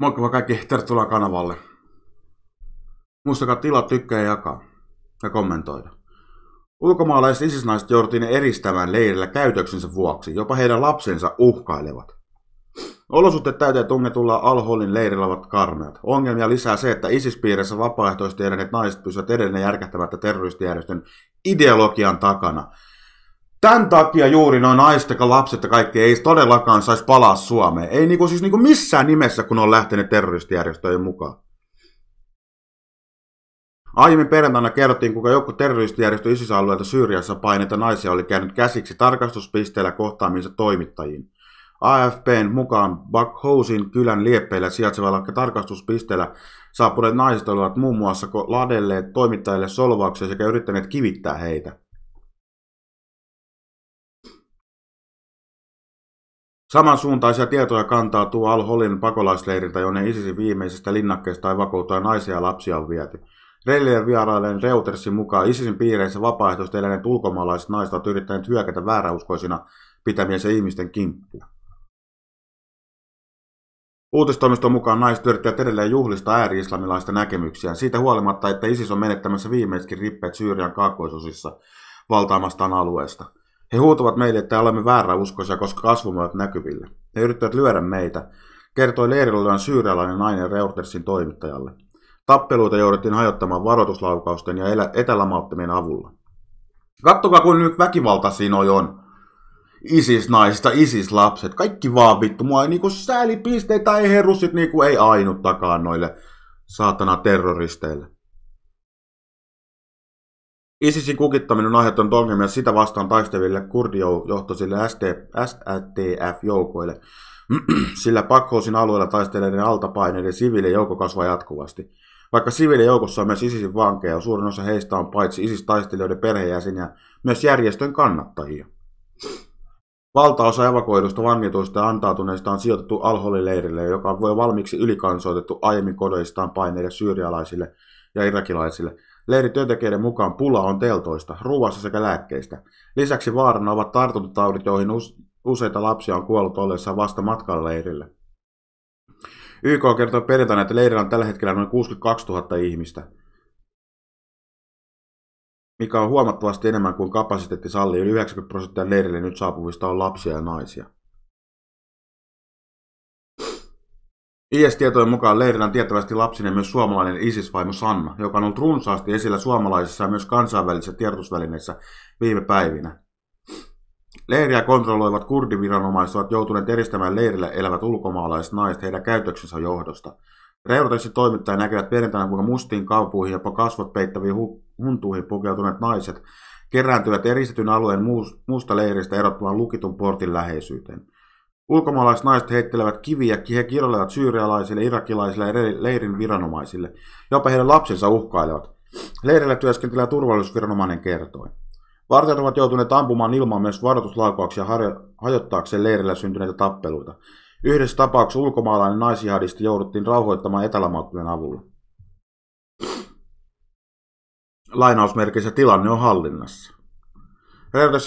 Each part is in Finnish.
Moikka vaan kaikki, tervetuloa kanavalle. Muistakaa tilaa, tykkää ja jakaa ja kommentoida. Ulkomaalaiset isisnaiset jouduttiin eristämään leirillä käytöksensä vuoksi, jopa heidän lapsensa uhkailevat. Olosuhteet täyteen tunnetulla Alholin leirillä ovat karmeat. Ongelmia lisää se, että isispiirissä piirissä vapaaehtoisesti edenneet naiset pysyvät edelleen järkähtämättä terroristijärjestön ideologian takana – Tämän takia juuri noin naiset ja lapset ja kaikki ei todellakaan saisi palaa Suomeen. Ei niinku, siis niinku missään nimessä, kun on lähtenyt terroristijärjestöjen mukaan. Aiemmin perjantaina kerrottiin, kuinka joku terroristijärjestö isisalueelta Syyriassa painetta naisia oli käynyt käsiksi tarkastuspisteellä kohtaamiinsa toimittajiin. AFPn mukaan Bakhousin kylän lieppeillä sijaitsevalla tarkastuspisteellä saapuneet naiset olivat muun muassa ladelleet toimittajille solvauksia sekä yrittäneet kivittää heitä. Samansuuntaisia tietoja kantaa tuo Al-Holin pakolaisleiriltä, jonne isisi viimeisestä linnakkeesta ei ja naisia ja lapsia on viety. Reilien vierailleen Reutersin mukaan ISISin piireissä vapaaehtoista eläneet ulkomaalaiset naiset ovat yrittäneet hyökätä vääräuskoisina pitämiensä ihmisten kimppuun. Uutistoimiston mukaan naiset yrittävät edelleen juhlista ääri-islamilaista näkemyksiä, siitä huolimatta, että ISIS on menettämässä viimeiskin rippeet Syyrian kaakkoisosissa valtaamastaan alueesta – he huutavat meille, että olemme vääräuskoisia, koska kasvumme ovat näkyvillä. He yrittävät lyödä meitä, kertoi leirillä syyrialainen nainen Reutersin toimittajalle. Tappeluita jouduttiin hajottamaan varoituslaukausten ja etälamauttamien avulla. Kattokaa, kun nyt väkivalta noi on. ISIS-naisista, ISIS-lapset, kaikki vaan vittu. Mua ei niinku pisteitä, ei herussit niinku ei ainuttakaan noille saatana terroristeille. ISISin kukittaminen on aiheuttanut ongelmia sitä vastaan taisteville kurdijohtoisille STF-joukoille, sillä Pakhousin alueella taisteleiden altapaineiden joukko kasvaa jatkuvasti. Vaikka joukossa on myös ISISin vankeja, suurin osa heistä on paitsi ISIS-taistelijoiden perheenjäseniä, myös järjestön kannattajia. Valtaosa evakuoidusta vangituista ja antautuneista on sijoitettu Al-Holi-leirille, joka voi valmiiksi ylikansoitettu aiemmin kodeistaan paineille syyrialaisille ja irakilaisille – Leirityöntekijöiden mukaan pula on teltoista, ruuassa sekä lääkkeistä. Lisäksi vaarana ovat tartuntataudit, joihin useita lapsia on kuollut ollessaan vasta matkalla leirille. YK kertoo perjantaina, että leirillä on tällä hetkellä noin 62 000 ihmistä, mikä on huomattavasti enemmän kuin kapasiteetti sallii. Yli 90 prosenttia leirille nyt saapuvista on lapsia ja naisia. IS-tietojen mukaan leirillä on tiettävästi lapsinen myös suomalainen ISIS-vaimo Sanna, joka on ollut runsaasti esillä suomalaisissa ja myös kansainvälisissä tiedotusvälineissä viime päivinä. Leiriä kontrolloivat kurdiviranomaiset ovat joutuneet eristämään leirillä elävät ulkomaalaiset naiset heidän käytöksensä johdosta. Reuttersin toimittaja näkevät perjantaina, kuinka mustiin kaupuihin jopa kasvot peittäviin huntuihin pukeutuneet naiset kerääntyvät eristetyn alueen muusta leiristä erottuvan lukitun portin läheisyyteen. Ulkomaalaisnaiset heittelevät kiviä, he kirjoilevat syyrialaisille, irakilaisille ja leirin viranomaisille. Jopa heidän lapsensa uhkailevat. Leirillä työskentelee turvallisuusviranomainen kertoi. Vartijat ovat joutuneet ampumaan ilmaan myös varoituslaukauksia hajottaakseen leirillä syntyneitä tappeluita. Yhdessä tapauksessa ulkomaalainen naisihadisti jouduttiin rauhoittamaan etälämauttimen avulla. Lainausmerkissä tilanne on hallinnassa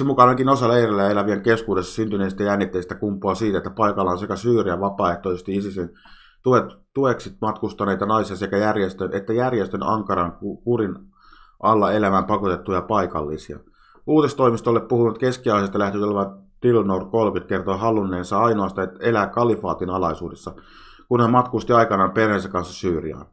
mukaan ainakin osa leirillä elävien keskuudessa syntyneistä jännitteistä kumpuaa siitä, että paikalla on sekä Syyrian vapaaehtoisesti ISISin tuet, tueksi matkustaneita naisia sekä järjestön, että järjestön ankaran kurin alla elämään pakotettuja paikallisia. Uutistoimistolle puhunut keski-Aasiasta lähtevä Dilnor 30 kertoi halunneensa ainoastaan elää kalifaatin alaisuudessa, kun hän matkusti aikanaan perheensä kanssa Syyriaan.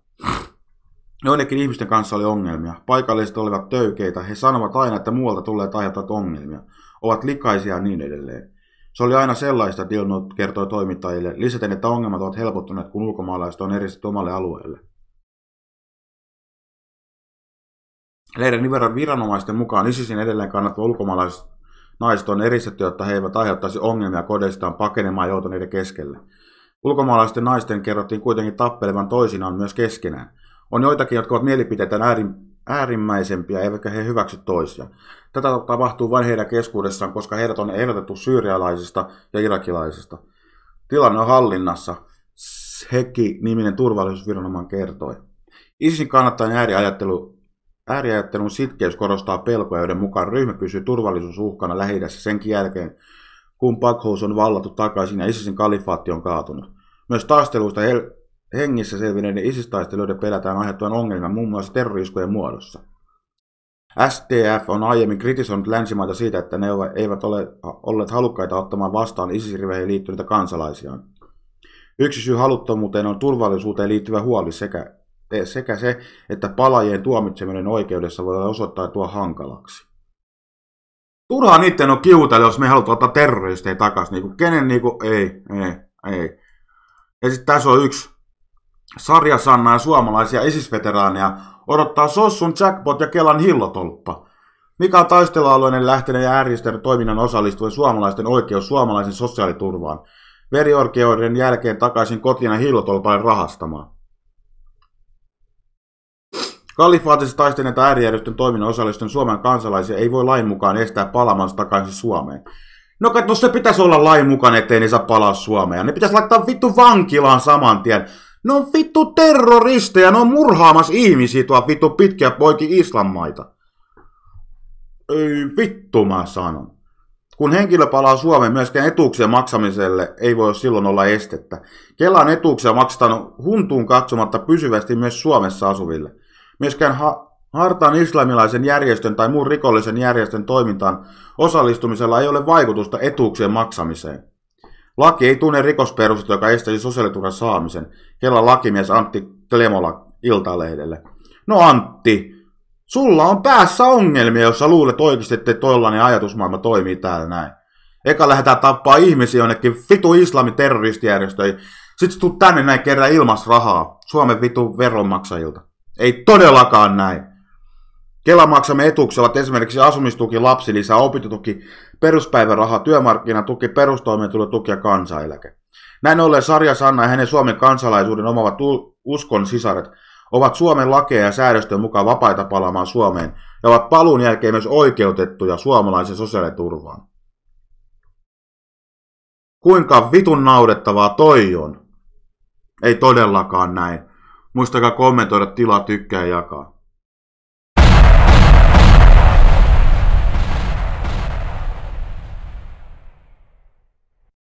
Joidenkin ihmisten kanssa oli ongelmia. Paikalliset olivat töykeitä. He sanovat aina, että muualta tulee aiheuttaa ongelmia. Ovat likaisia ja niin edelleen. Se oli aina sellaista, Dilnut kertoi toimittajille, lisäten, että ongelmat ovat helpottuneet, kun ulkomaalaiset on eristetty omalle alueelle. Leirin viranomaisten mukaan ISISin edelleen kannattava ulkomaalaiset naiset on eristetty, jotta he eivät aiheuttaisi ongelmia kodeistaan pakenemaan joutuneiden keskelle. Ulkomaalaisten naisten kerrottiin kuitenkin tappelevan toisinaan myös keskenään. On joitakin, jotka ovat mielipiteitä äärin, äärimmäisempiä, eivätkä he hyväksy toisia. Tätä tapahtuu vain heidän keskuudessaan, koska heidät on erotettu syyrialaisista ja irakilaisista. Tilanne on hallinnassa, Heki niminen turvallisuusviranomainen kertoi. ISISin kannattajan ääriajattelu, ääriajattelun sitkeys korostaa pelkoja, joiden mukaan ryhmä pysyy turvallisuusuhkana lähi senkin jälkeen, kun Pakhous on vallattu takaisin ja ISISin kalifaatti on kaatunut. Myös taisteluista El- hengissä selvinneiden isistaistelijoiden pelätään aiheuttavan ongelmia muun muassa terroriskujen muodossa. STF on aiemmin kritisoinut länsimaita siitä, että ne eivät ole olleet halukkaita ottamaan vastaan isis liittyneitä kansalaisiaan. Yksi syy haluttomuuteen on turvallisuuteen liittyvä huoli sekä, sekä se, että palajien tuomitseminen oikeudessa voi osoittautua hankalaksi. Turhaa niiden on kiutella, jos me halutaan ottaa terroristeja takaisin. Niin niinku, kenen kuin, ei, ei, ei. Ja sitten tässä on yksi sarjasannaa ja suomalaisia esisveteraaneja odottaa Sossun jackpot ja Kelan hillotolppa, mikä on taistelualueinen lähteneen ja toiminnan osallistuen suomalaisten oikeus suomalaisen sosiaaliturvaan, veriorkeuden jälkeen takaisin kotina hillotolpain rahastamaan. Kalifaatissa tai äärijärjestön toiminnan osallistujen Suomen kansalaisia ei voi lain mukaan estää palaamasta takaisin Suomeen. No katso, se pitäisi olla lain mukaan, ettei ne saa palaa Suomeen. Ne pitäisi laittaa vittu vankilaan saman tien. Ne on vittu terroristeja, ne on murhaamassa ihmisiä tuolla vittu pitkiä poikki islammaita. Ei vittu mä sanon. Kun henkilö palaa Suomeen, myöskään etuuksien maksamiselle ei voi silloin olla estettä. Kelan etuuksia maksetaan huntuun katsomatta pysyvästi myös Suomessa asuville. Myöskään ha- hartaan islamilaisen järjestön tai muun rikollisen järjestön toimintaan osallistumisella ei ole vaikutusta etuuksien maksamiseen. Laki ei tunne rikosperusta, joka estäisi sosiaaliturvan saamisen. Kelan lakimies Antti Klemola Iltalehdelle. No Antti, sulla on päässä ongelmia, jos sä luulet oikeasti, että tollainen ajatusmaailma toimii täällä näin. Eka lähdetään tappaa ihmisiä jonnekin vitu islamin terroristijärjestöihin. Sitten tuut tänne näin kerran ilmas rahaa Suomen vitu veronmaksajilta. Ei todellakaan näin. Kela maksamme etuuksia ovat esimerkiksi asumistuki, lapsilisä, opintotuki, peruspäiväraha, työmarkkinatuki, perustoimeentulotuki ja kansaneläke. Näin ollen Sarja Sanna ja hänen Suomen kansalaisuuden omavat uskon sisaret ovat Suomen lakeja ja säädösten mukaan vapaita palaamaan Suomeen ja ovat paluun jälkeen myös oikeutettuja suomalaisen sosiaaliturvaan. Kuinka vitun naudettavaa toi on? Ei todellakaan näin. Muistakaa kommentoida, tilaa, tykkää ja jakaa.